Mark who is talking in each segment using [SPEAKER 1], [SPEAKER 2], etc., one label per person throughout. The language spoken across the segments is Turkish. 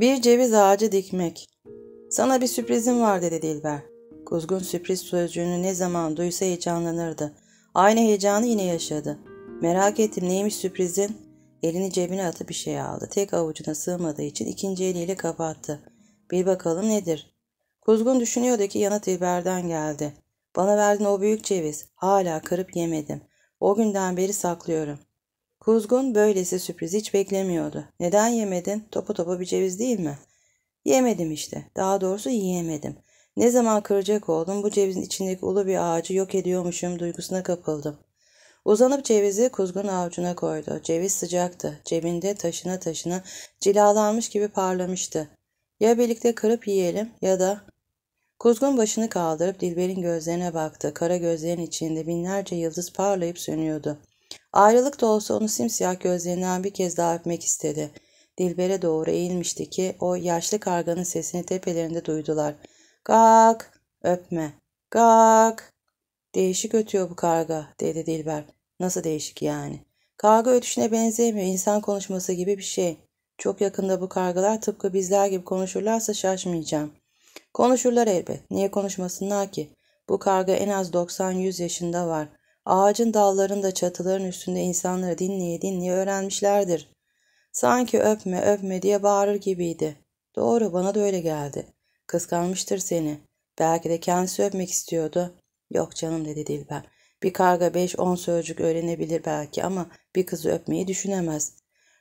[SPEAKER 1] Bir ceviz ağacı dikmek. Sana bir sürprizim var dedi Dilber. Kuzgun sürpriz sözcüğünü ne zaman duysa heyecanlanırdı. Aynı heyecanı yine yaşadı. Merak ettim neymiş sürprizin? Elini cebine atıp bir şey aldı. Tek avucuna sığmadığı için ikinci eliyle kapattı. Bir bakalım nedir? Kuzgun düşünüyordu ki yanıt Dilber'den geldi. Bana verdin o büyük ceviz. Hala kırıp yemedim. O günden beri saklıyorum. Kuzgun böylesi sürpriz hiç beklemiyordu. Neden yemedin? Topu topu bir ceviz değil mi? Yemedim işte. Daha doğrusu yiyemedim. Ne zaman kıracak oldum bu cevizin içindeki ulu bir ağacı yok ediyormuşum duygusuna kapıldım. Uzanıp cevizi kuzgun avucuna koydu. Ceviz sıcaktı. Cebinde taşına taşına cilalanmış gibi parlamıştı. Ya birlikte kırıp yiyelim ya da... Kuzgun başını kaldırıp Dilber'in gözlerine baktı. Kara gözlerin içinde binlerce yıldız parlayıp sönüyordu. Ayrılık da olsa onu simsiyah gözlerinden bir kez daha öpmek istedi. Dilber'e doğru eğilmişti ki o yaşlı karganın sesini tepelerinde duydular. Gak, öpme, gak. Değişik ötüyor bu karga, dedi Dilber. Nasıl değişik yani? Karga ötüşüne benzemiyor, insan konuşması gibi bir şey. Çok yakında bu kargalar tıpkı bizler gibi konuşurlarsa şaşmayacağım. Konuşurlar elbet, niye konuşmasınlar ki? Bu karga en az 90-100 yaşında var.'' Ağacın dallarında çatıların üstünde insanları dinleye dinleye öğrenmişlerdir. Sanki öpme öpme diye bağırır gibiydi. Doğru bana da öyle geldi. Kıskanmıştır seni. Belki de kendisi öpmek istiyordu. Yok canım dedi Dilber. Bir karga beş on sözcük öğrenebilir belki ama bir kızı öpmeyi düşünemez.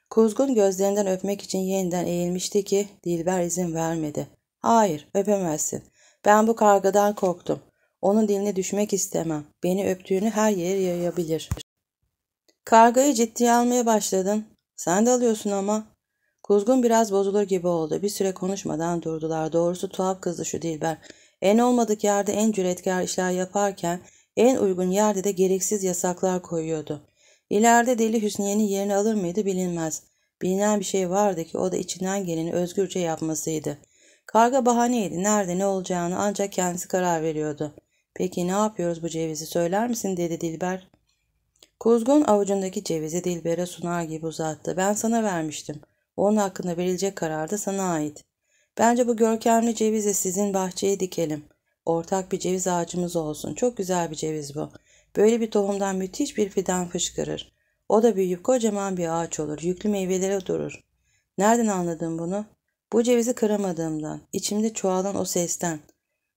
[SPEAKER 1] Kuzgun gözlerinden öpmek için yeniden eğilmişti ki Dilber izin vermedi. Hayır öpemezsin. Ben bu kargadan korktum. Onun diline düşmek istemem. Beni öptüğünü her yere yayabilir. Kargayı ciddiye almaya başladın. Sen de alıyorsun ama. Kuzgun biraz bozulur gibi oldu. Bir süre konuşmadan durdular. Doğrusu tuhaf kızdı şu Dilber. En olmadık yerde en cüretkar işler yaparken en uygun yerde de gereksiz yasaklar koyuyordu. İleride Deli Hüsniye'nin yerini alır mıydı bilinmez. Bilinen bir şey vardı ki o da içinden geleni özgürce yapmasıydı. Karga bahaneydi. Nerede ne olacağını ancak kendisi karar veriyordu. Peki ne yapıyoruz bu cevizi söyler misin dedi Dilber. Kuzgun avucundaki cevizi Dilber'e sunar gibi uzattı. Ben sana vermiştim. Onun hakkında verilecek karar da sana ait. Bence bu görkemli cevizi sizin bahçeye dikelim. Ortak bir ceviz ağacımız olsun. Çok güzel bir ceviz bu. Böyle bir tohumdan müthiş bir fidan fışkırır. O da büyüyüp kocaman bir ağaç olur. Yüklü meyvelere durur. Nereden anladım bunu? Bu cevizi kıramadığımdan, içimde çoğalan o sesten.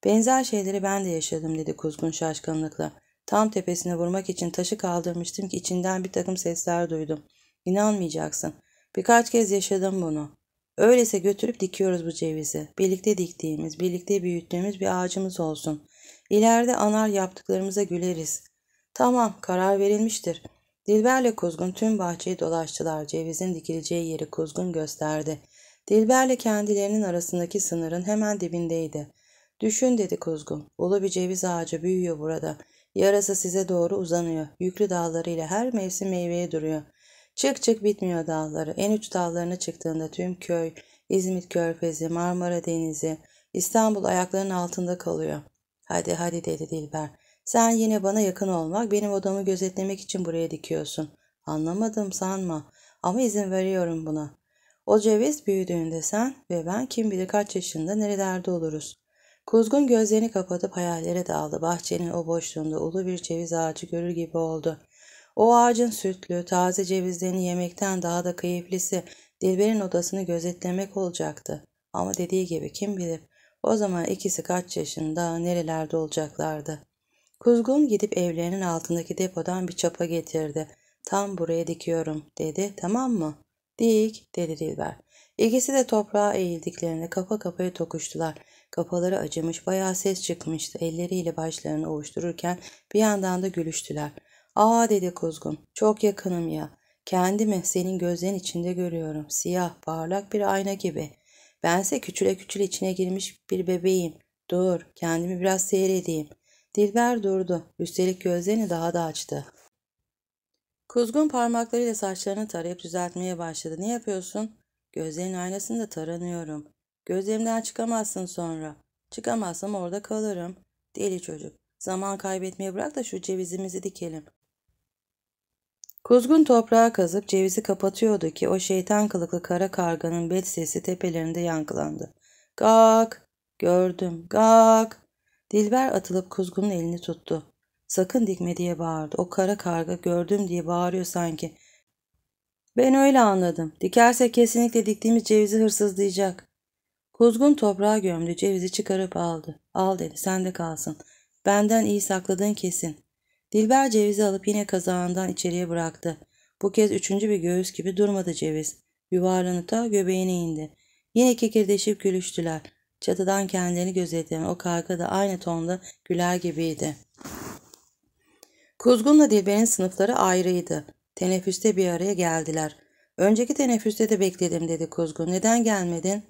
[SPEAKER 1] Benzer şeyleri ben de yaşadım dedi kuzgun şaşkınlıkla. Tam tepesine vurmak için taşı kaldırmıştım ki içinden bir takım sesler duydum. İnanmayacaksın. Birkaç kez yaşadım bunu. Öyleyse götürüp dikiyoruz bu cevizi. Birlikte diktiğimiz, birlikte büyüttüğümüz bir ağacımız olsun. İleride anar yaptıklarımıza güleriz. Tamam, karar verilmiştir. Dilberle Kuzgun tüm bahçeyi dolaştılar. Cevizin dikileceği yeri Kuzgun gösterdi. Dilberle kendilerinin arasındaki sınırın hemen dibindeydi. Düşün dedi kuzgun. Ulu bir ceviz ağacı büyüyor burada. Yarası size doğru uzanıyor. Yüklü dağlarıyla her mevsim meyveye duruyor. Çık çık bitmiyor dağları. En üç dağlarına çıktığında tüm köy, İzmit körfezi, Marmara denizi, İstanbul ayaklarının altında kalıyor. Hadi hadi dedi Dilber. Sen yine bana yakın olmak, benim odamı gözetlemek için buraya dikiyorsun. Anlamadım sanma ama izin veriyorum buna. O ceviz büyüdüğünde sen ve ben kim bilir kaç yaşında nerelerde oluruz. Kuzgun gözlerini kapatıp hayallere daldı. Bahçenin o boşluğunda ulu bir ceviz ağacı görür gibi oldu. O ağacın sütlü, taze cevizlerini yemekten daha da keyiflisi Dilber'in odasını gözetlemek olacaktı. Ama dediği gibi kim bilir o zaman ikisi kaç yaşında nerelerde olacaklardı. Kuzgun gidip evlerinin altındaki depodan bir çapa getirdi. Tam buraya dikiyorum dedi tamam mı? Dik dedi Dilber. İkisi de toprağa eğildiklerinde kafa kafaya tokuştular. Kafaları acımış, bayağı ses çıkmıştı. Elleriyle başlarını ovuştururken bir yandan da gülüştüler. Aa dedi kuzgun. Çok yakınım ya. Kendimi senin gözlerin içinde görüyorum. Siyah, parlak bir ayna gibi. Bense küçüle küçüle içine girmiş bir bebeğim. Dur, kendimi biraz seyredeyim. Dilber durdu. Üstelik gözlerini daha da açtı. Kuzgun parmaklarıyla saçlarını tarayıp düzeltmeye başladı. Ne yapıyorsun? Gözlerin aynasında taranıyorum. Gözlerimden çıkamazsın sonra. Çıkamazsam orada kalırım. Deli çocuk. Zaman kaybetmeyi bırak da şu cevizimizi dikelim. Kuzgun toprağa kazıp cevizi kapatıyordu ki o şeytan kılıklı kara karganın bet sesi tepelerinde yankılandı. Gak! Gördüm. Gak! Dilber atılıp kuzgunun elini tuttu. Sakın dikme diye bağırdı. O kara karga gördüm diye bağırıyor sanki. Ben öyle anladım. Dikerse kesinlikle diktiğimiz cevizi hırsızlayacak. Kuzgun toprağa gömdü, cevizi çıkarıp aldı. Al dedi, sende kalsın. Benden iyi sakladığın kesin. Dilber cevizi alıp yine kazağından içeriye bıraktı. Bu kez üçüncü bir göğüs gibi durmadı ceviz. Yuvarlanıp da göbeğine indi. Yine kekirdeşip gülüştüler. Çatıdan kendilerini gözetleyen o karga da aynı tonda güler gibiydi. Kuzgun'la Dilber'in sınıfları ayrıydı. Teneffüste bir araya geldiler. Önceki teneffüste de bekledim dedi Kuzgun. Neden gelmedin?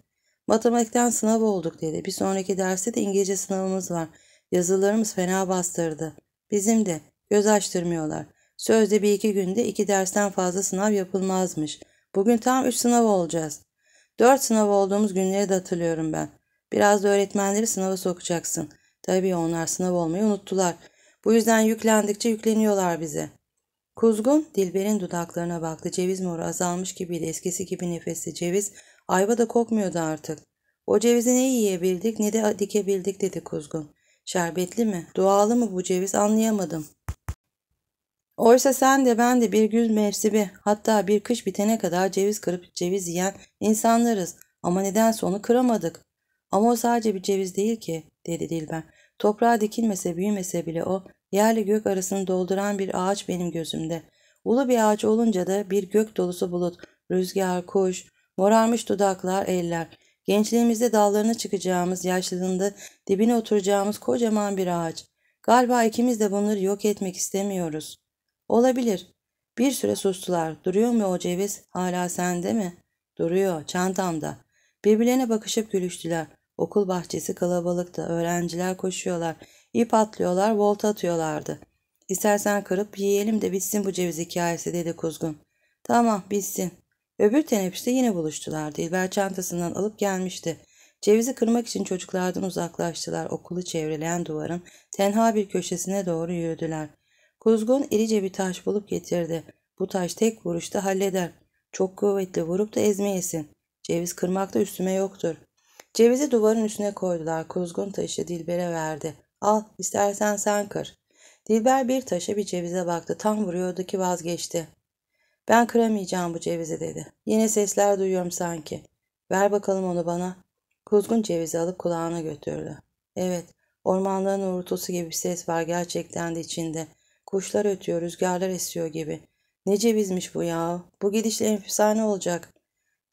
[SPEAKER 1] Matematikten sınav olduk dedi. Bir sonraki derste de İngilizce sınavımız var. Yazılarımız fena bastırdı. Bizim de. Göz açtırmıyorlar. Sözde bir iki günde iki dersten fazla sınav yapılmazmış. Bugün tam üç sınav olacağız. Dört sınav olduğumuz günleri de hatırlıyorum ben. Biraz da öğretmenleri sınava sokacaksın. Tabii onlar sınav olmayı unuttular. Bu yüzden yüklendikçe yükleniyorlar bize. Kuzgun Dilber'in dudaklarına baktı. Ceviz moru azalmış gibiydi. Eskisi gibi nefesli ceviz Ayva da kokmuyordu artık. O cevizi ne yiyebildik ne de dikebildik dedi kuzgun. Şerbetli mi, doğalı mı bu ceviz anlayamadım. Oysa sen de ben de bir gün mevsimi hatta bir kış bitene kadar ceviz kırıp ceviz yiyen insanlarız. Ama nedense onu kıramadık. Ama o sadece bir ceviz değil ki dedi Dilber. Toprağa dikilmese büyümese bile o yerle gök arasını dolduran bir ağaç benim gözümde. Ulu bir ağaç olunca da bir gök dolusu bulut, rüzgar, kuş, Morarmış dudaklar, eller. Gençliğimizde dallarına çıkacağımız, yaşlılığında dibine oturacağımız kocaman bir ağaç. Galiba ikimiz de bunları yok etmek istemiyoruz. Olabilir. Bir süre sustular. Duruyor mu o ceviz? Hala sende mi? Duruyor, çantamda. Birbirlerine bakışıp gülüştüler. Okul bahçesi kalabalıktı. Öğrenciler koşuyorlar. İp atlıyorlar, volta atıyorlardı. İstersen kırıp yiyelim de bitsin bu ceviz hikayesi dedi kuzgun. Tamam bitsin. Öbür teneffüste yine buluştular. Dilber çantasından alıp gelmişti. Cevizi kırmak için çocuklardan uzaklaştılar. Okulu çevreleyen duvarın tenha bir köşesine doğru yürüdüler. Kuzgun irice bir taş bulup getirdi. Bu taş tek vuruşta halleder. Çok kuvvetli vurup da ezmeyesin. Ceviz kırmakta üstüme yoktur. Cevizi duvarın üstüne koydular. Kuzgun taşı Dilber'e verdi. Al istersen sen kır. Dilber bir taşa bir cevize baktı. Tam vuruyordu ki vazgeçti. Ben kıramayacağım bu cevizi dedi. Yine sesler duyuyorum sanki. Ver bakalım onu bana. Kuzgun cevizi alıp kulağına götürdü. Evet, ormanların uğultusu gibi bir ses var gerçekten de içinde. Kuşlar ötüyor, rüzgarlar esiyor gibi. Ne cevizmiş bu ya? Bu gidişle efsane olacak.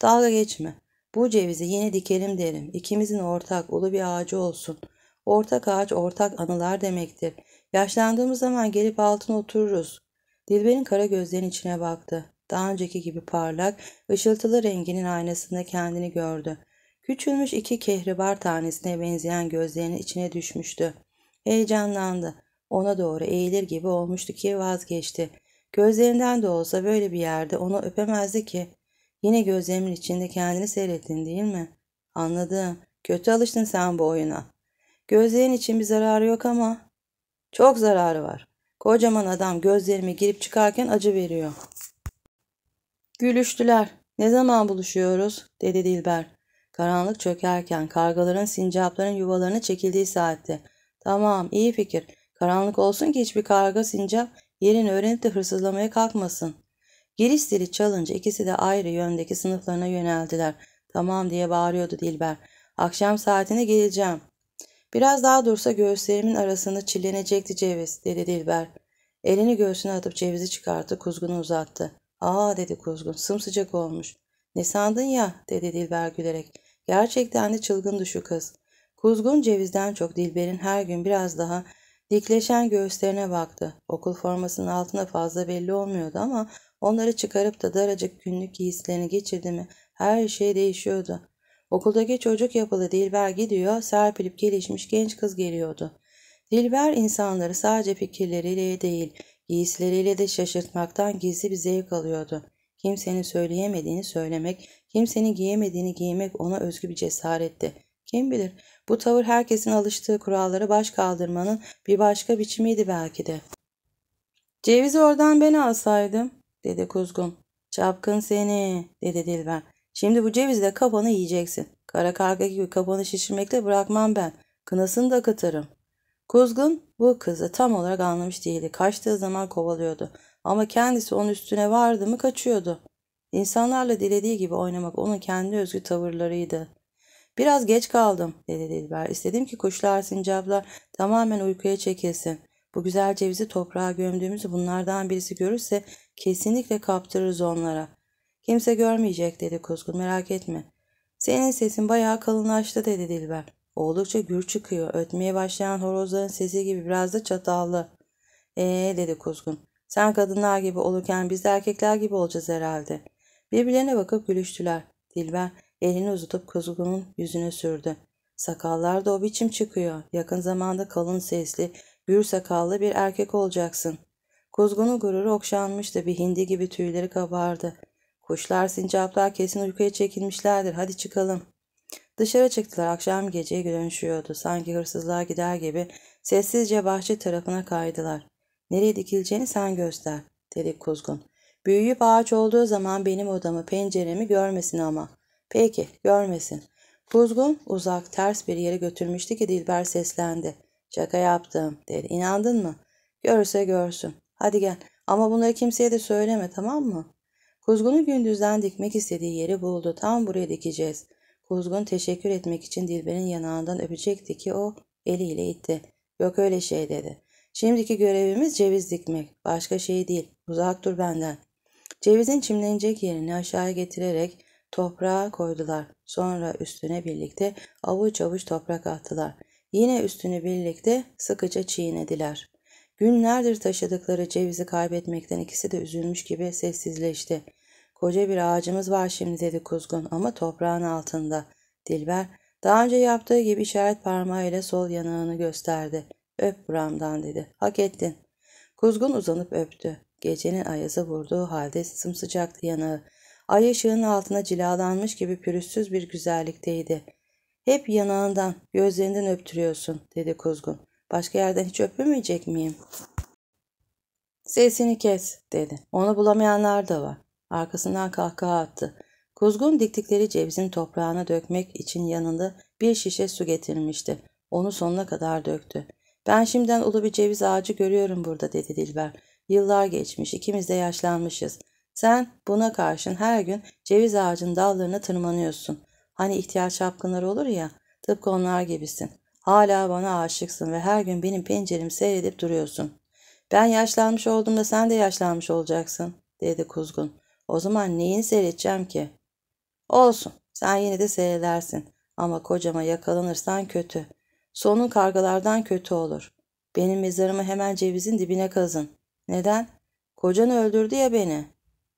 [SPEAKER 1] Dalga geçme. Bu cevizi yine dikelim derim. İkimizin ortak, ulu bir ağacı olsun. Ortak ağaç, ortak anılar demektir. Yaşlandığımız zaman gelip altına otururuz. Dilber'in kara gözlerin içine baktı. Daha önceki gibi parlak, ışıltılı renginin aynasında kendini gördü. Küçülmüş iki kehribar tanesine benzeyen gözlerinin içine düşmüştü. Heyecanlandı. Ona doğru eğilir gibi olmuştu ki vazgeçti. Gözlerinden de olsa böyle bir yerde onu öpemezdi ki. Yine gözlerimin içinde kendini seyrettin değil mi? Anladım. Kötü alıştın sen bu oyuna. Gözlerin için bir zararı yok ama. Çok zararı var. Kocaman adam gözlerime girip çıkarken acı veriyor. Gülüştüler. Ne zaman buluşuyoruz? dedi Dilber. Karanlık çökerken kargaların sincapların yuvalarına çekildiği saatte. Tamam iyi fikir. Karanlık olsun ki hiçbir karga sincap yerini öğrenip de hırsızlamaya kalkmasın. Giriş zili çalınca ikisi de ayrı yöndeki sınıflarına yöneldiler. Tamam diye bağırıyordu Dilber. Akşam saatine geleceğim. Biraz daha dursa göğüslerimin arasını çillenecekti ceviz, dedi Dilber. Elini göğsüne atıp cevizi çıkarttı, kuzgunu uzattı. Aa, dedi kuzgun, sımsıcak olmuş. Ne sandın ya, dedi Dilber gülerek. Gerçekten de çılgındı şu kız. Kuzgun cevizden çok Dilber'in her gün biraz daha dikleşen göğüslerine baktı. Okul formasının altına fazla belli olmuyordu ama onları çıkarıp da daracık günlük giysilerini geçirdi mi her şey değişiyordu. Okuldaki çocuk yapılı Dilber gidiyor, serpilip gelişmiş genç kız geliyordu. Dilber insanları sadece fikirleriyle değil, giysileriyle de şaşırtmaktan gizli bir zevk alıyordu. Kimsenin söyleyemediğini söylemek, kimsenin giyemediğini giymek ona özgü bir cesaretti. Kim bilir, bu tavır herkesin alıştığı kurallara baş kaldırmanın bir başka biçimiydi belki de. Cevizi oradan beni alsaydım, dedi kuzgun. Çapkın seni, dedi Dilber. Şimdi bu cevizle kafanı yiyeceksin. Kara karga gibi kafanı şişirmekle bırakmam ben. Kınasını da katarım. Kuzgun bu kızı tam olarak anlamış değildi. Kaçtığı zaman kovalıyordu. Ama kendisi onun üstüne vardı mı kaçıyordu. İnsanlarla dilediği gibi oynamak onun kendi özgü tavırlarıydı. Biraz geç kaldım dedi Dilber. İstedim ki kuşlar, sincaplar tamamen uykuya çekilsin. Bu güzel cevizi toprağa gömdüğümüzü bunlardan birisi görürse kesinlikle kaptırırız onlara. Kimse görmeyecek dedi Kuzgun merak etme. Senin sesin bayağı kalınlaştı dedi Dilber. Oldukça gür çıkıyor. Ötmeye başlayan horozların sesi gibi biraz da çatallı. Eee dedi Kuzgun. Sen kadınlar gibi olurken biz de erkekler gibi olacağız herhalde. Birbirlerine bakıp gülüştüler. Dilber elini uzatıp Kuzgun'un yüzüne sürdü. Sakallar da o biçim çıkıyor. Yakın zamanda kalın sesli, gür sakallı bir erkek olacaksın. Kuzgun'un gururu okşanmıştı. Bir hindi gibi tüyleri kabardı. Kuşlar, sincaplar kesin uykuya çekilmişlerdir. Hadi çıkalım. Dışarı çıktılar. Akşam geceye dönüşüyordu. Sanki hırsızlar gider gibi sessizce bahçe tarafına kaydılar. Nereye dikileceğini sen göster, dedi kuzgun. Büyüyüp ağaç olduğu zaman benim odamı, penceremi görmesin ama. Peki, görmesin. Kuzgun uzak, ters bir yere götürmüştü ki Dilber seslendi. Şaka yaptım, dedi. İnandın mı? Görse görsün. Hadi gel. Ama bunları kimseye de söyleme, tamam mı? Kuzgun'u gündüzden dikmek istediği yeri buldu. Tam buraya dikeceğiz. Kuzgun teşekkür etmek için Dilber'in yanağından öpecekti ki o eliyle itti. Yok öyle şey dedi. Şimdiki görevimiz ceviz dikmek. Başka şey değil. Uzak dur benden. Cevizin çimlenecek yerini aşağıya getirerek toprağa koydular. Sonra üstüne birlikte avuç avuç toprak attılar. Yine üstünü birlikte sıkıca çiğnediler. Günlerdir taşıdıkları cevizi kaybetmekten ikisi de üzülmüş gibi sessizleşti. Koca bir ağacımız var şimdi dedi kuzgun ama toprağın altında. Dilber daha önce yaptığı gibi işaret parmağıyla sol yanağını gösterdi. Öp buramdan dedi. Hak ettin. Kuzgun uzanıp öptü. Gecenin ayazı vurduğu halde sımsıcaktı yanağı. Ay ışığının altına cilalanmış gibi pürüzsüz bir güzellikteydi. Hep yanağından, gözlerinden öptürüyorsun dedi kuzgun. Başka yerden hiç öpemeyecek miyim? Sesini kes dedi. Onu bulamayanlar da var. Arkasından kahkaha attı. Kuzgun diktikleri cevizin toprağına dökmek için yanında bir şişe su getirmişti. Onu sonuna kadar döktü. Ben şimdiden ulu bir ceviz ağacı görüyorum burada dedi Dilber. Yıllar geçmiş ikimiz de yaşlanmışız. Sen buna karşın her gün ceviz ağacının dallarına tırmanıyorsun. Hani ihtiyaç şapkınları olur ya tıpkı onlar gibisin. Hala bana aşıksın ve her gün benim penceremi seyredip duruyorsun. Ben yaşlanmış olduğumda sen de yaşlanmış olacaksın, dedi kuzgun. O zaman neyini seyredeceğim ki? Olsun, sen yine de seyredersin. Ama kocama yakalanırsan kötü. Sonun kargalardan kötü olur. Benim mezarımı hemen cevizin dibine kazın. Neden? Kocan öldürdü ya beni.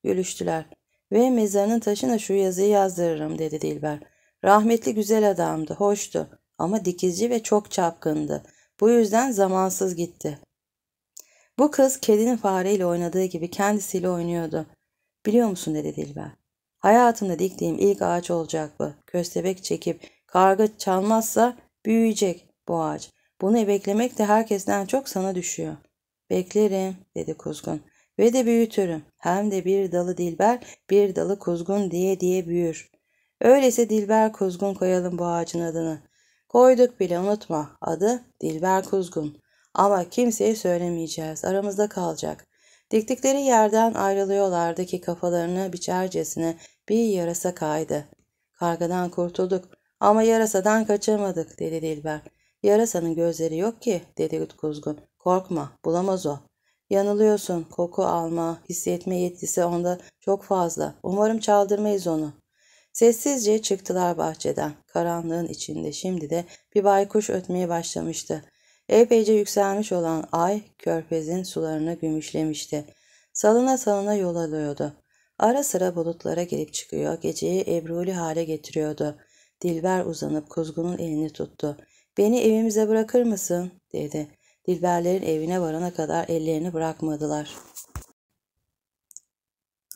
[SPEAKER 1] Gülüştüler. Ve mezarının taşına şu yazıyı yazdırırım dedi Dilber. Rahmetli güzel adamdı, hoştu ama dikizci ve çok çapkındı. Bu yüzden zamansız gitti. Bu kız kedinin fareyle oynadığı gibi kendisiyle oynuyordu. Biliyor musun dedi Dilber. Hayatımda diktiğim ilk ağaç olacak bu. Köstebek çekip karga çalmazsa büyüyecek bu ağaç. Bunu beklemek de herkesten çok sana düşüyor. Beklerim dedi kuzgun. Ve de büyütürüm. Hem de bir dalı dilber bir dalı kuzgun diye diye büyür. Öyleyse dilber kuzgun koyalım bu ağacın adını. Koyduk bile unutma. Adı Dilber Kuzgun. Ama kimseye söylemeyeceğiz. Aramızda kalacak. Diktikleri yerden ayrılıyorlardı ki kafalarını biçercesine bir yarasa kaydı. Kargadan kurtulduk ama yarasadan kaçamadık dedi Dilber. Yarasanın gözleri yok ki dedi Kuzgun. Korkma bulamaz o. Yanılıyorsun koku alma, hissetme yetisi onda çok fazla. Umarım çaldırmayız onu. Sessizce çıktılar bahçeden. Karanlığın içinde şimdi de bir baykuş ötmeye başlamıştı. Epeyce yükselmiş olan ay körfezin sularını gümüşlemişti. Salına salına yol alıyordu. Ara sıra bulutlara girip çıkıyor, geceyi ebruli hale getiriyordu. Dilber uzanıp kuzgunun elini tuttu. ''Beni evimize bırakır mısın?'' dedi. Dilberlerin evine varana kadar ellerini bırakmadılar.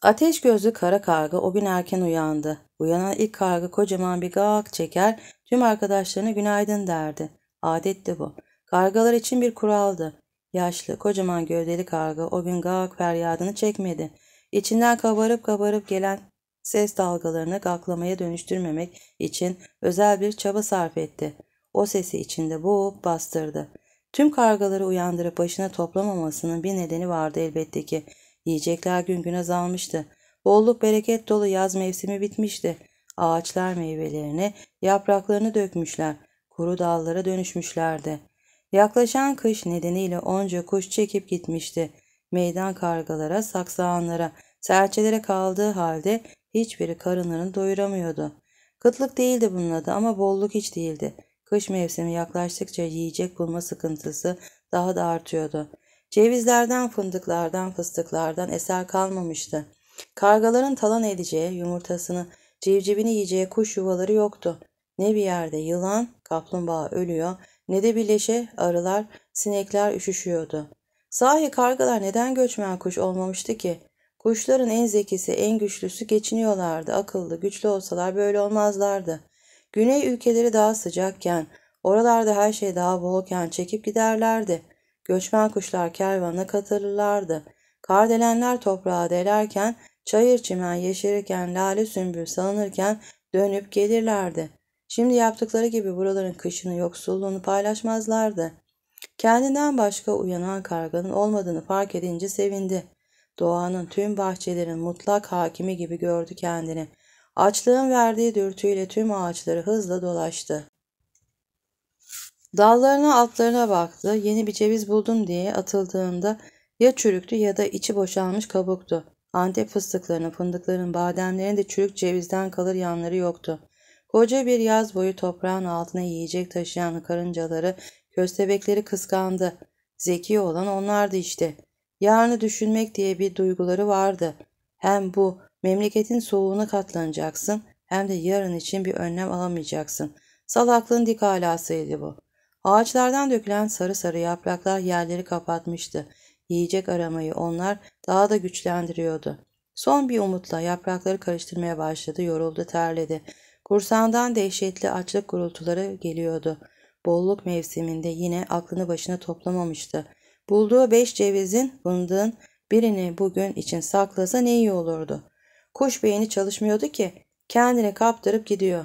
[SPEAKER 1] Ateş gözlü kara karga o gün erken uyandı. Uyanan ilk karga kocaman bir gak çeker, tüm arkadaşlarına günaydın derdi. Adetti bu. Kargalar için bir kuraldı. Yaşlı, kocaman gövdeli karga o gün gak feryadını çekmedi. İçinden kabarıp kabarıp gelen ses dalgalarını gaklamaya dönüştürmemek için özel bir çaba sarf etti. O sesi içinde boğup bastırdı. Tüm kargaları uyandırıp başına toplamamasının bir nedeni vardı elbette ki. Yiyecekler gün gün azalmıştı. Bolluk bereket dolu yaz mevsimi bitmişti. Ağaçlar meyvelerini, yapraklarını dökmüşler, kuru dallara dönüşmüşlerdi. Yaklaşan kış nedeniyle onca kuş çekip gitmişti. Meydan kargalara, saksağanlara, serçelere kaldığı halde hiçbiri karınlarını doyuramıyordu. Kıtlık değildi bunun adı ama bolluk hiç değildi. Kış mevsimi yaklaştıkça yiyecek bulma sıkıntısı daha da artıyordu. Cevizlerden, fındıklardan, fıstıklardan eser kalmamıştı. Kargaların talan edeceği, yumurtasını, civcivini yiyeceği kuş yuvaları yoktu. Ne bir yerde yılan, kaplumbağa ölüyor, ne de birleşe arılar, sinekler üşüşüyordu. Sahi kargalar neden göçmen kuş olmamıştı ki? Kuşların en zekisi, en güçlüsü geçiniyorlardı. Akıllı, güçlü olsalar böyle olmazlardı. Güney ülkeleri daha sıcakken, oralarda her şey daha bolken çekip giderlerdi. Göçmen kuşlar kervana katılırlardı. Kardelenler toprağa delerken, çayır çimen yeşerirken, lale sümbül salınırken dönüp gelirlerdi. Şimdi yaptıkları gibi buraların kışını, yoksulluğunu paylaşmazlardı. Kendinden başka uyanan karganın olmadığını fark edince sevindi. Doğanın tüm bahçelerin mutlak hakimi gibi gördü kendini. Açlığın verdiği dürtüyle tüm ağaçları hızla dolaştı. Dallarına altlarına baktı. Yeni bir ceviz buldum diye atıldığında ya çürüktü ya da içi boşalmış kabuktu. Antep fıstıklarının, fındıkların, bademlerin de çürük cevizden kalır yanları yoktu. Koca bir yaz boyu toprağın altına yiyecek taşıyan karıncaları, köstebekleri kıskandı. Zeki olan onlardı işte. Yarını düşünmek diye bir duyguları vardı. Hem bu memleketin soğuğuna katlanacaksın hem de yarın için bir önlem alamayacaksın. Salaklığın dik alasıydı bu. Ağaçlardan dökülen sarı sarı yapraklar yerleri kapatmıştı yiyecek aramayı onlar daha da güçlendiriyordu. Son bir umutla yaprakları karıştırmaya başladı, yoruldu, terledi. Kursağından dehşetli açlık gurultuları geliyordu. Bolluk mevsiminde yine aklını başına toplamamıştı. Bulduğu beş cevizin, bundan birini bugün için saklasa ne iyi olurdu. Kuş beyni çalışmıyordu ki kendini kaptırıp gidiyor.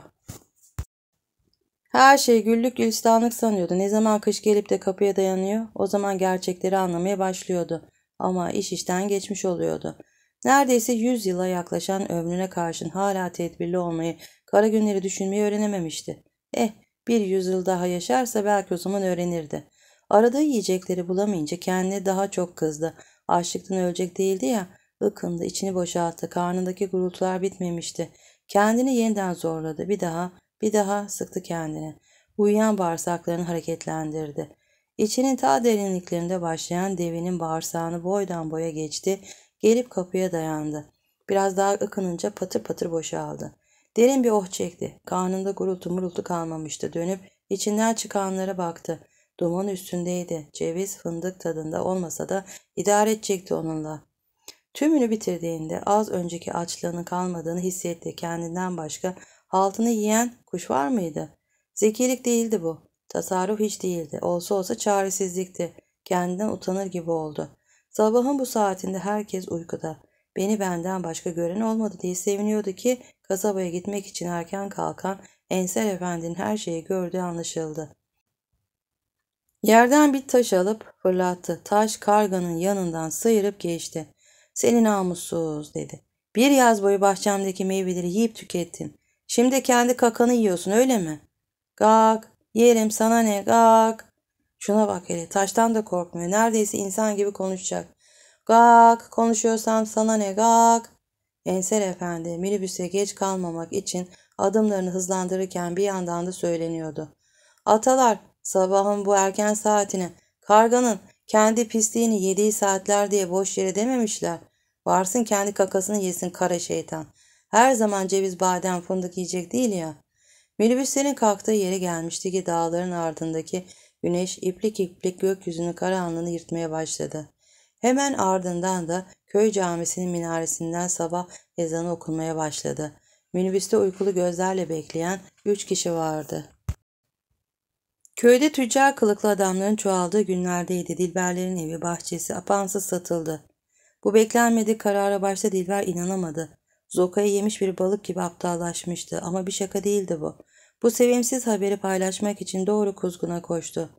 [SPEAKER 1] Her şey güllük gülistanlık sanıyordu. Ne zaman kış gelip de kapıya dayanıyor, o zaman gerçekleri anlamaya başlıyordu. Ama iş işten geçmiş oluyordu. Neredeyse 100 yıla yaklaşan ömrüne karşın hala tedbirli olmayı, kara günleri düşünmeyi öğrenememişti. Eh, bir yüzyıl daha yaşarsa belki o zaman öğrenirdi. Aradığı yiyecekleri bulamayınca kendini daha çok kızdı. Açlıktan ölecek değildi ya, ıkındı, içini boşalttı, karnındaki gurultular bitmemişti. Kendini yeniden zorladı. Bir daha bir daha sıktı kendini. Uyuyan bağırsaklarını hareketlendirdi. İçinin ta derinliklerinde başlayan devinin bağırsağını boydan boya geçti. Gelip kapıya dayandı. Biraz daha ıkınınca patır patır boşaldı. Derin bir oh çekti. Karnında gurultu murultu kalmamıştı. Dönüp içinden çıkanlara baktı. Duman üstündeydi. Ceviz fındık tadında olmasa da idare edecekti onunla. Tümünü bitirdiğinde az önceki açlığının kalmadığını hissetti. Kendinden başka Altını yiyen kuş var mıydı? Zekilik değildi bu. Tasarruf hiç değildi. Olsa olsa çaresizlikti. Kendinden utanır gibi oldu. Sabahın bu saatinde herkes uykuda. Beni benden başka gören olmadı diye seviniyordu ki kasabaya gitmek için erken kalkan Ensel Efendi'nin her şeyi gördüğü anlaşıldı. Yerden bir taş alıp fırlattı. Taş karganın yanından sıyırıp geçti. Seni namussuz dedi. Bir yaz boyu bahçemdeki meyveleri yiyip tükettin. Şimdi kendi kakanı yiyorsun öyle mi? Gak, yerim sana ne gak. Şuna bak hele taştan da korkmuyor. Neredeyse insan gibi konuşacak. Gak, konuşuyorsam sana ne gak. Enser Efendi minibüse geç kalmamak için adımlarını hızlandırırken bir yandan da söyleniyordu. Atalar sabahın bu erken saatini, karganın kendi pisliğini yediği saatler diye boş yere dememişler. Varsın kendi kakasını yesin kara şeytan. Her zaman ceviz, badem, fındık yiyecek değil ya. Minibüslerin kalktığı yere gelmişti ki dağların ardındaki güneş iplik iplik gökyüzünü karanlığını yırtmaya başladı. Hemen ardından da köy camisinin minaresinden sabah ezanı okunmaya başladı. Minibüste uykulu gözlerle bekleyen üç kişi vardı. Köyde tüccar kılıklı adamların çoğaldığı günlerdeydi. Dilberlerin evi, bahçesi, apansız satıldı. Bu beklenmedik karara başta Dilber inanamadı. Zoka'ya yemiş bir balık gibi aptallaşmıştı ama bir şaka değildi bu. Bu sevimsiz haberi paylaşmak için doğru kuzguna koştu.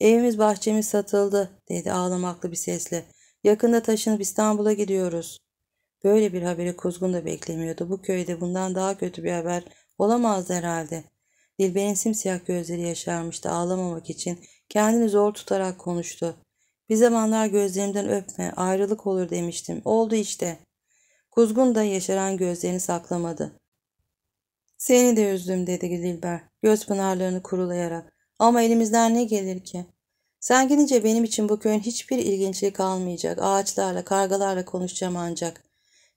[SPEAKER 1] Evimiz bahçemiz satıldı dedi ağlamaklı bir sesle. Yakında taşınıp İstanbul'a gidiyoruz. Böyle bir haberi kuzgun da beklemiyordu. Bu köyde bundan daha kötü bir haber olamazdı herhalde. Dilber'in simsiyah gözleri yaşarmıştı ağlamamak için. Kendini zor tutarak konuştu. Bir zamanlar gözlerimden öpme ayrılık olur demiştim. Oldu işte. Kuzgun da yaşaran gözlerini saklamadı. Seni de üzdüm dedi Dilber göz pınarlarını kurulayarak. Ama elimizden ne gelir ki? Sen gidince benim için bu köyün hiçbir ilginçliği kalmayacak. Ağaçlarla, kargalarla konuşacağım ancak.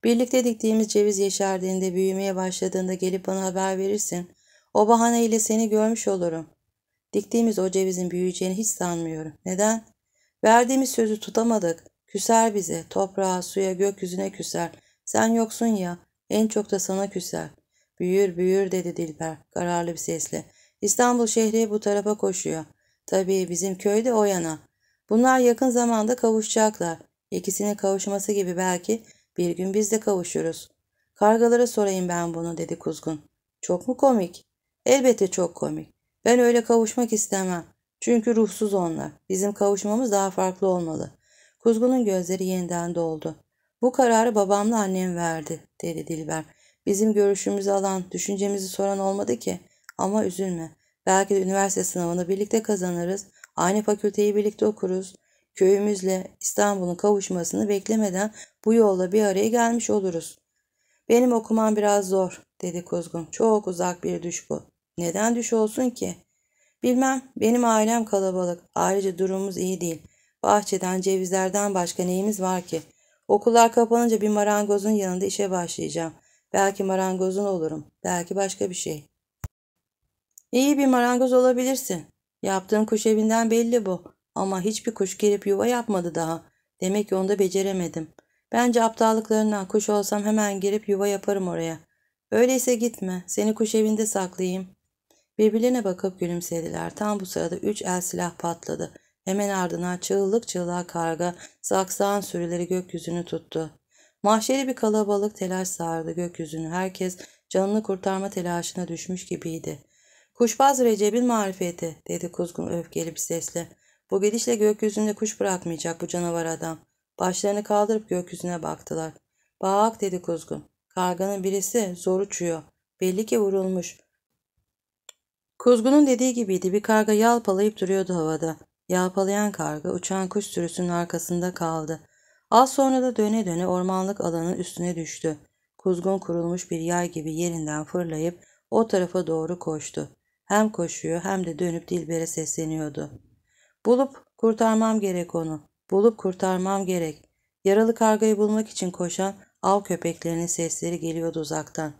[SPEAKER 1] Birlikte diktiğimiz ceviz yeşerdiğinde, büyümeye başladığında gelip bana haber verirsin. O bahane ile seni görmüş olurum. Diktiğimiz o cevizin büyüyeceğini hiç sanmıyorum. Neden? Verdiğimiz sözü tutamadık. Küser bize, toprağa, suya, gökyüzüne küser. Sen yoksun ya, en çok da sana küser. Büyür büyür dedi Dilber kararlı bir sesle. İstanbul şehri bu tarafa koşuyor. Tabii bizim köy de o yana. Bunlar yakın zamanda kavuşacaklar. İkisinin kavuşması gibi belki bir gün biz de kavuşuruz. Kargalara sorayım ben bunu dedi kuzgun. Çok mu komik? Elbette çok komik. Ben öyle kavuşmak istemem. Çünkü ruhsuz onlar. Bizim kavuşmamız daha farklı olmalı. Kuzgun'un gözleri yeniden doldu. Bu kararı babamla annem verdi dedi Dilber. Bizim görüşümüzü alan, düşüncemizi soran olmadı ki. Ama üzülme. Belki de üniversite sınavını birlikte kazanırız. Aynı fakülteyi birlikte okuruz. Köyümüzle İstanbul'un kavuşmasını beklemeden bu yolla bir araya gelmiş oluruz. Benim okumam biraz zor dedi Kuzgun. Çok uzak bir düş bu. Neden düş olsun ki? Bilmem benim ailem kalabalık. Ayrıca durumumuz iyi değil. Bahçeden cevizlerden başka neyimiz var ki? Okullar kapanınca bir marangozun yanında işe başlayacağım. Belki marangozun olurum. Belki başka bir şey. İyi bir marangoz olabilirsin. Yaptığın kuş evinden belli bu. Ama hiçbir kuş girip yuva yapmadı daha. Demek ki onda beceremedim. Bence aptallıklarından kuş olsam hemen girip yuva yaparım oraya. Öyleyse gitme. Seni kuş evinde saklayayım. Birbirlerine bakıp gülümsediler. Tam bu sırada üç el silah patladı. Hemen ardına çığlık çığlığa karga, saksağın sürüleri gökyüzünü tuttu. Mahşeri bir kalabalık telaş sardı gökyüzünü. Herkes canını kurtarma telaşına düşmüş gibiydi. Kuşbaz Recep'in marifeti dedi kuzgun öfkeli bir sesle. Bu gelişle gökyüzünde kuş bırakmayacak bu canavar adam. Başlarını kaldırıp gökyüzüne baktılar. Bak dedi kuzgun. Karganın birisi zor uçuyor. Belli ki vurulmuş. Kuzgunun dediği gibiydi. Bir karga yalpalayıp duruyordu havada. Yağpalayan karga uçan kuş sürüsünün arkasında kaldı. Az sonra da döne döne ormanlık alanın üstüne düştü. Kuzgun kurulmuş bir yay gibi yerinden fırlayıp o tarafa doğru koştu. Hem koşuyor hem de dönüp Dilber'e sesleniyordu. Bulup kurtarmam gerek onu. Bulup kurtarmam gerek. Yaralı kargayı bulmak için koşan av köpeklerinin sesleri geliyordu uzaktan.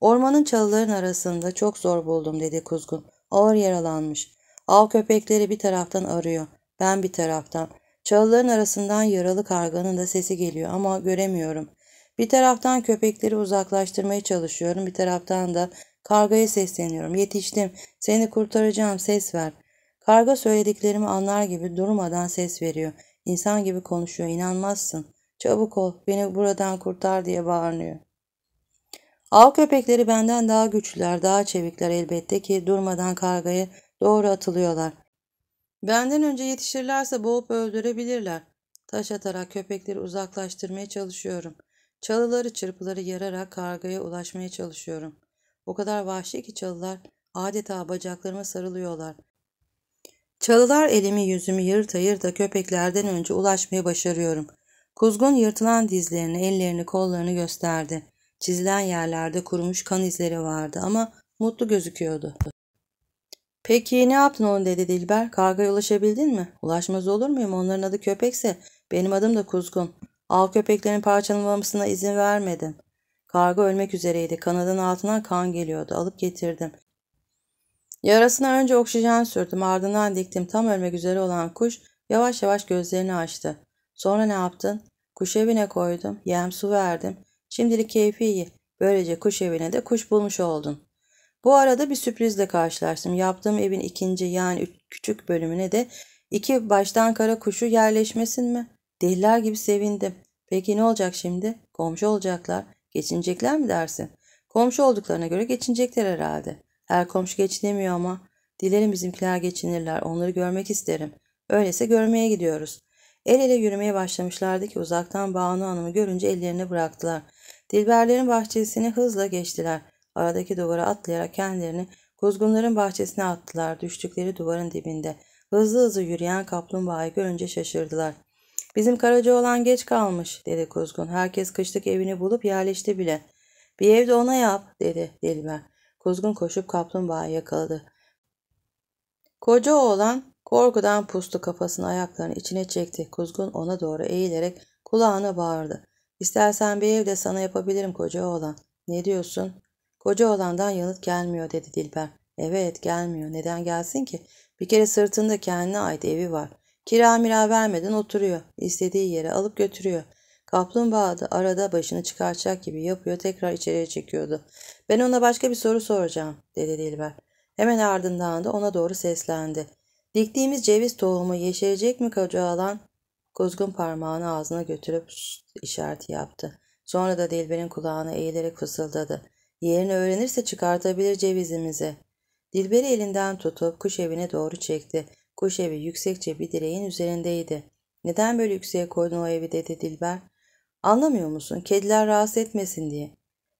[SPEAKER 1] Ormanın çalıların arasında çok zor buldum dedi kuzgun. Ağır yaralanmış. Av köpekleri bir taraftan arıyor, ben bir taraftan. Çalıların arasından yaralı karganın da sesi geliyor ama göremiyorum. Bir taraftan köpekleri uzaklaştırmaya çalışıyorum, bir taraftan da kargaya sesleniyorum. Yetiştim, seni kurtaracağım, ses ver. Karga söylediklerimi anlar gibi durmadan ses veriyor. İnsan gibi konuşuyor, inanmazsın. Çabuk ol, beni buradan kurtar diye bağırıyor. Av köpekleri benden daha güçlüler, daha çevikler elbette ki durmadan kargayı Doğru atılıyorlar. Benden önce yetişirlerse boğup öldürebilirler. Taş atarak köpekleri uzaklaştırmaya çalışıyorum. Çalıları çırpıları yararak kargaya ulaşmaya çalışıyorum. O kadar vahşi ki çalılar adeta bacaklarıma sarılıyorlar. Çalılar elimi yüzümü yırta yırta köpeklerden önce ulaşmayı başarıyorum. Kuzgun yırtılan dizlerini, ellerini, kollarını gösterdi. Çizilen yerlerde kurumuş kan izleri vardı ama mutlu gözüküyordu. Peki ne yaptın onu dedi Dilber. Kargaya ulaşabildin mi? Ulaşmaz olur muyum? Onların adı köpekse benim adım da kuzgun. Av köpeklerin parçalanmasına izin vermedim. Karga ölmek üzereydi. Kanadın altından kan geliyordu. Alıp getirdim. Yarasına önce oksijen sürdüm. Ardından diktim. Tam ölmek üzere olan kuş yavaş yavaş gözlerini açtı. Sonra ne yaptın? Kuş evine koydum. Yem su verdim. Şimdilik keyfi iyi. Böylece kuş evine de kuş bulmuş oldun. Bu arada bir sürprizle karşılaştım. Yaptığım evin ikinci yani küçük bölümüne de iki baştan kara kuşu yerleşmesin mi? Deliler gibi sevindim. Peki ne olacak şimdi? Komşu olacaklar. Geçinecekler mi dersin? Komşu olduklarına göre geçinecekler herhalde. Her komşu geçinemiyor ama. Dilerim bizimkiler geçinirler. Onları görmek isterim. Öyleyse görmeye gidiyoruz. El ele yürümeye başlamışlardı ki uzaktan Banu Hanım'ı görünce ellerini bıraktılar. Dilberlerin bahçesini hızla geçtiler aradaki duvara atlayarak kendilerini kuzgunların bahçesine attılar. Düştükleri duvarın dibinde. Hızlı hızlı yürüyen kaplumbağayı görünce şaşırdılar. Bizim karaca olan geç kalmış dedi kuzgun. Herkes kışlık evini bulup yerleşti bile. Bir evde ona yap dedi Dilber. Kuzgun koşup kaplumbağayı yakaladı. Koca oğlan korkudan pustu kafasını ayaklarının içine çekti. Kuzgun ona doğru eğilerek kulağına bağırdı. İstersen bir evde sana yapabilirim koca oğlan. Ne diyorsun? Koca olandan yanıt gelmiyor dedi Dilber. Evet gelmiyor. Neden gelsin ki? Bir kere sırtında kendine ait evi var. Kira mira vermeden oturuyor. İstediği yere alıp götürüyor. Kaplumbağa da arada başını çıkaracak gibi yapıyor tekrar içeriye çekiyordu. Ben ona başka bir soru soracağım dedi Dilber. Hemen ardından da ona doğru seslendi. Diktiğimiz ceviz tohumu yeşerecek mi koca alan? Kuzgun parmağını ağzına götürüp işareti yaptı. Sonra da Dilber'in kulağına eğilerek fısıldadı. Yerini öğrenirse çıkartabilir cevizimizi. Dilberi elinden tutup kuş evine doğru çekti. Kuş evi yüksekçe bir direğin üzerindeydi. Neden böyle yükseğe koydun o evi dedi Dilber. Anlamıyor musun? Kediler rahatsız etmesin diye.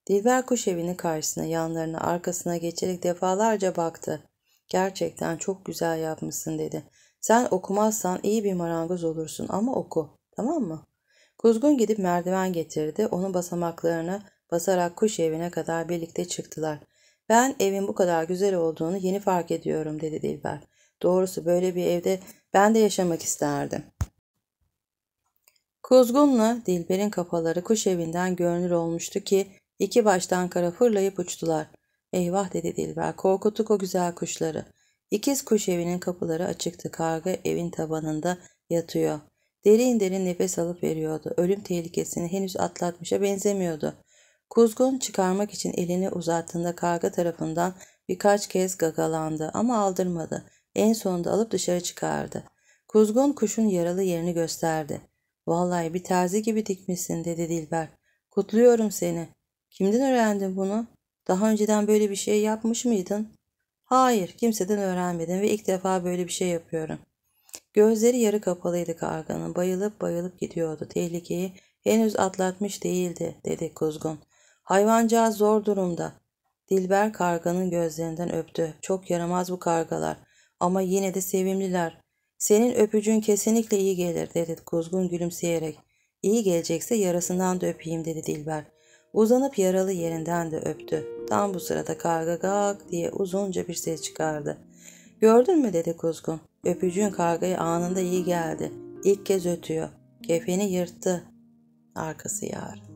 [SPEAKER 1] Dilber kuş evinin karşısına, yanlarına, arkasına geçerek defalarca baktı. Gerçekten çok güzel yapmışsın dedi. Sen okumazsan iyi bir marangoz olursun ama oku. Tamam mı? Kuzgun gidip merdiven getirdi. Onun basamaklarını basarak kuş evine kadar birlikte çıktılar. Ben evin bu kadar güzel olduğunu yeni fark ediyorum dedi Dilber. Doğrusu böyle bir evde ben de yaşamak isterdim. Kuzgun'la Dilber'in kafaları kuş evinden görünür olmuştu ki iki baştan kara fırlayıp uçtular. Eyvah dedi Dilber korkuttuk o güzel kuşları. İkiz kuş evinin kapıları açıktı karga evin tabanında yatıyor. Derin derin nefes alıp veriyordu. Ölüm tehlikesini henüz atlatmışa benzemiyordu. Kuzgun çıkarmak için elini uzattığında karga tarafından birkaç kez gagalandı ama aldırmadı. En sonunda alıp dışarı çıkardı. Kuzgun kuşun yaralı yerini gösterdi. Vallahi bir terzi gibi dikmişsin dedi Dilber. Kutluyorum seni. Kimden öğrendin bunu? Daha önceden böyle bir şey yapmış mıydın? Hayır, kimseden öğrenmedim ve ilk defa böyle bir şey yapıyorum. Gözleri yarı kapalıydı karganın. Bayılıp bayılıp gidiyordu. Tehlikeyi henüz atlatmış değildi, dedi kuzgun. Hayvancağız zor durumda. Dilber karganın gözlerinden öptü. Çok yaramaz bu kargalar ama yine de sevimliler. Senin öpücüğün kesinlikle iyi gelir dedi kuzgun gülümseyerek. İyi gelecekse yarasından da öpeyim dedi Dilber. Uzanıp yaralı yerinden de öptü. Tam bu sırada karga gak diye uzunca bir ses çıkardı. Gördün mü dedi kuzgun. Öpücüğün kargayı anında iyi geldi. İlk kez ötüyor. Kefeni yırttı. Arkası yağar.